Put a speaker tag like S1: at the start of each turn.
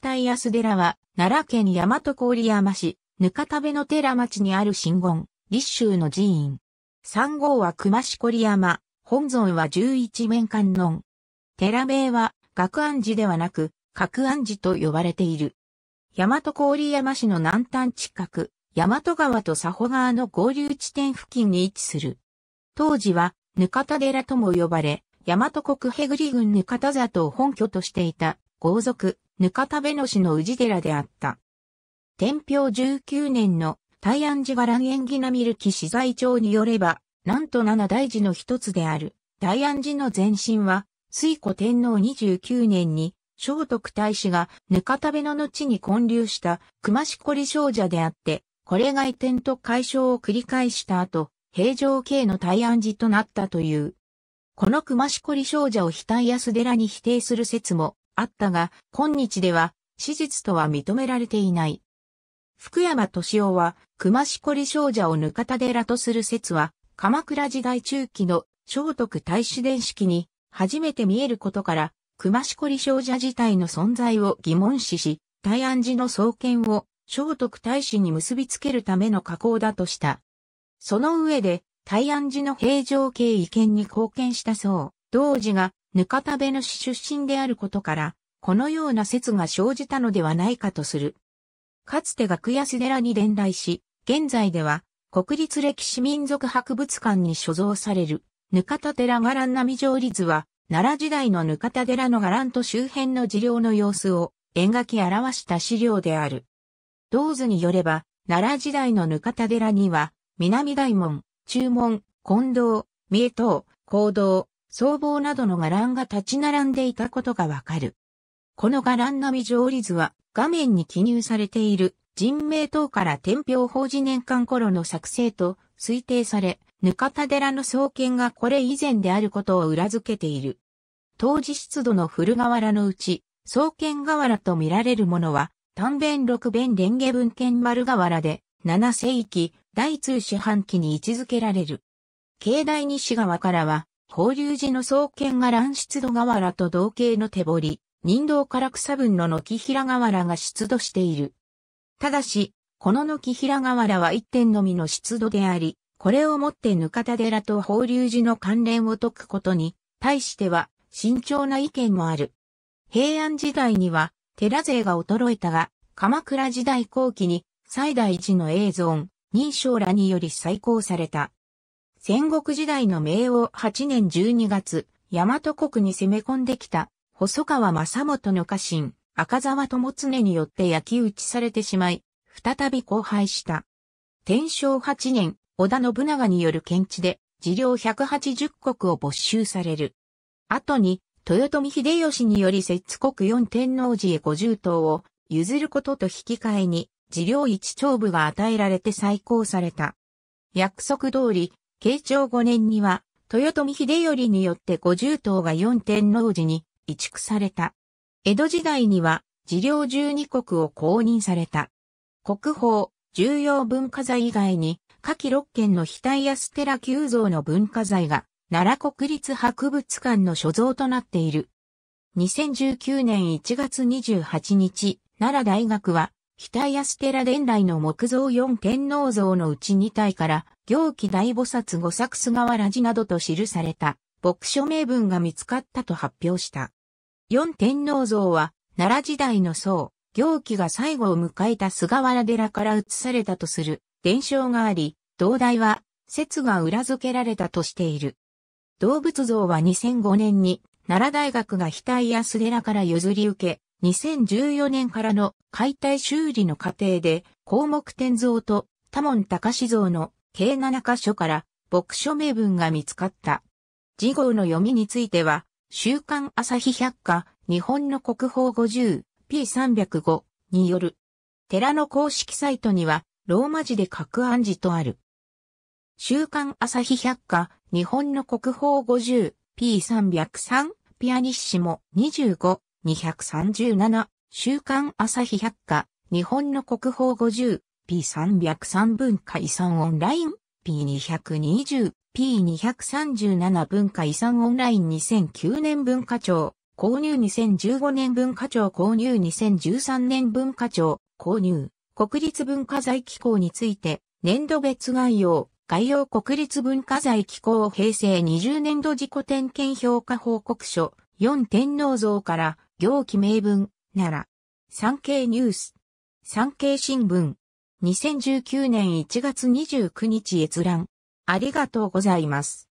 S1: 北安寺は、奈良県大和郡山市、ぬかたべの寺町にある神言、立州の寺院。三号は熊しこり山、本尊は十一面観音。寺名は、学安寺ではなく、格安寺と呼ばれている。大和郡山市の南端近く、大和川と佐保川の合流地点付近に位置する。当時は、ぬかた寺とも呼ばれ、大和国へぐり郡ぬかた里を本拠としていた、豪族、ぬかたべの氏の氏寺であった。天平19年の大安寺伽藍縁起なみるき資材帳によれば、なんと七大寺の一つである、大安寺の前身は、水古天皇29年に、聖徳太子がぬかたべの後に建立した熊しこり少女であって、これが移転と解消を繰り返した後、平城系の大安寺となったという。この熊しこり少女を額安寺に否定する説もあったが、今日では、史実とは認められていない。福山敏夫は、熊しこり少女をぬかた寺とする説は、鎌倉時代中期の聖徳太子伝式に初めて見えることから、熊しこり少女自体の存在を疑問視し、大安寺の創建を聖徳太子に結びつけるための加工だとした。その上で、大安寺の平城経意見に貢献したそう、同時がぬかたべ主出身であることから、このような説が生じたのではないかとする。かつて学安寺に伝来し、現在では国立歴史民族博物館に所蔵される、ぬかた寺伽藍並上理図は、奈良時代のぬかた寺の伽藍と周辺の寺領の様子を描き表した資料である。道図によれば、奈良時代のぬかた寺には、南大門、中門、近道、三重等、行道、僧帽などの伽藍が立ち並んでいたことがわかる。この伽藍並上理図は画面に記入されている人名等から天平法事年間頃の作成と推定され、ぬかた寺の創建がこれ以前であることを裏付けている。当時出土の古瓦のうち、創建瓦と見られるものは、丹弁六弁蓮華文献丸瓦で、七世紀、大通四半期に位置づけられる。境内西側からは、法隆寺の創建が乱出土瓦と同型の手彫り、人道から草分の軒平瓦が出土している。ただし、この軒平瓦は一点のみの出土であり、これをもってぬかた寺と法隆寺の関連を解くことに、対しては慎重な意見もある。平安時代には寺勢が衰えたが、鎌倉時代後期に最大寺の永存、認証らにより再興された。戦国時代の明王8年12月、大和国に攻め込んできた、細川正元の家臣、赤沢友常によって焼き打ちされてしまい、再び荒廃した。天正8年、織田信長による検知で、治領180国を没収される。後に、豊臣秀吉により摂津国四天王寺へ50頭を譲ることと引き換えに、治領一長部が与えられて再興された。約束通り、慶長5年には、豊臣秀頼によって50頭が4天王寺に移築された。江戸時代には、治療12国を公認された。国宝、重要文化財以外に、下記6件の額やステラ旧像の文化財が、奈良国立博物館の所蔵となっている。2019年1月28日、奈良大学は、北安寺伝来の木造四天王像のうち2体から、行基大菩薩五作菅原寺などと記された、牧書名文が見つかったと発表した。四天王像は、奈良時代の僧、行基が最後を迎えた菅原寺から移されたとする伝承があり、同題は、説が裏付けられたとしている。動物像は2005年に、奈良大学が北安寺から譲り受け、2014年からの解体修理の過程で、項目天蔵と多門隆像の計7箇所から牧書名文が見つかった。次号の読みについては、週刊朝日百科、日本の国宝 50P305 による。寺の公式サイトには、ローマ字でく暗示とある。週刊朝日百科、日本の国宝 50P303 ピアニッシモ25 237、週刊朝日百科、日本の国宝50、P303 文化遺産オンライン、P220、P237 文化遺産オンライン2009年文化庁、購入2015年文化庁購入2013年文化庁、購入、国立文化財機構について、年度別概要、概要国立文化財機構平成20年度自己点検評価報告書、4天皇像から行記名文、奈良。産経ニュース。産経新聞。2019年1月29日閲覧。ありがとうございます。